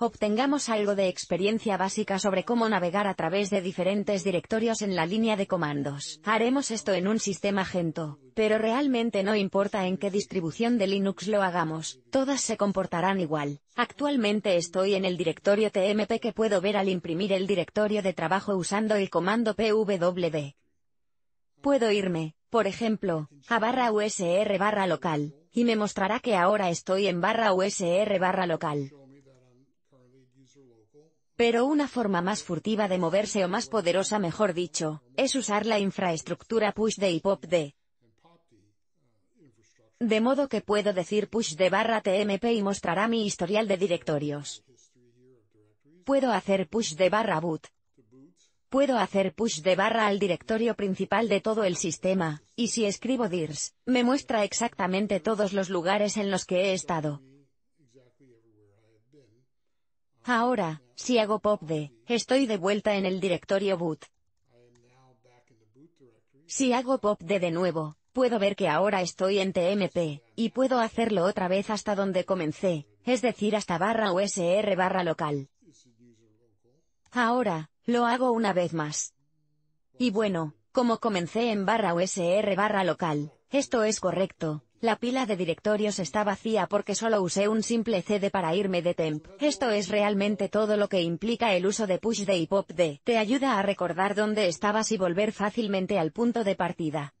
obtengamos algo de experiencia básica sobre cómo navegar a través de diferentes directorios en la línea de comandos. Haremos esto en un sistema Gento, pero realmente no importa en qué distribución de Linux lo hagamos, todas se comportarán igual. Actualmente estoy en el directorio TMP que puedo ver al imprimir el directorio de trabajo usando el comando pwd. Puedo irme, por ejemplo, a barra usr barra local, y me mostrará que ahora estoy en barra usr barra local. Pero una forma más furtiva de moverse o más poderosa mejor dicho, es usar la infraestructura push de y pop de. De modo que puedo decir push de barra tmp y mostrará mi historial de directorios. Puedo hacer push de barra boot. Puedo hacer push de barra al directorio principal de todo el sistema, y si escribo dirs, me muestra exactamente todos los lugares en los que he estado. Ahora, si hago pop estoy de vuelta en el directorio boot. Si hago pop de de nuevo, puedo ver que ahora estoy en TMP, y puedo hacerlo otra vez hasta donde comencé, es decir hasta barra USR barra local. Ahora, lo hago una vez más. Y bueno, como comencé en barra USR barra local, esto es correcto, la pila de directorios está vacía porque solo usé un simple CD para irme de temp. Esto es realmente todo lo que implica el uso de push de y pop de. Te ayuda a recordar dónde estabas y volver fácilmente al punto de partida.